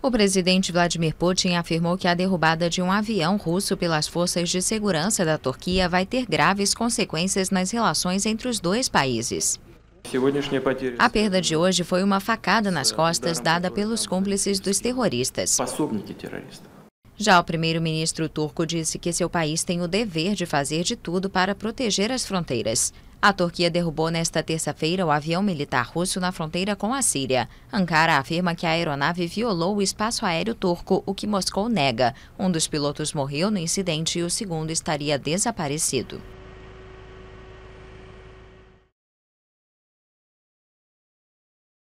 O presidente Vladimir Putin afirmou que a derrubada de um avião russo pelas forças de segurança da Turquia vai ter graves consequências nas relações entre os dois países. A perda de hoje foi uma facada nas costas dada pelos cúmplices dos terroristas. Já o primeiro-ministro turco disse que seu país tem o dever de fazer de tudo para proteger as fronteiras. A Turquia derrubou nesta terça-feira o avião militar russo na fronteira com a Síria. Ankara afirma que a aeronave violou o espaço aéreo turco, o que Moscou nega. Um dos pilotos morreu no incidente e o segundo estaria desaparecido.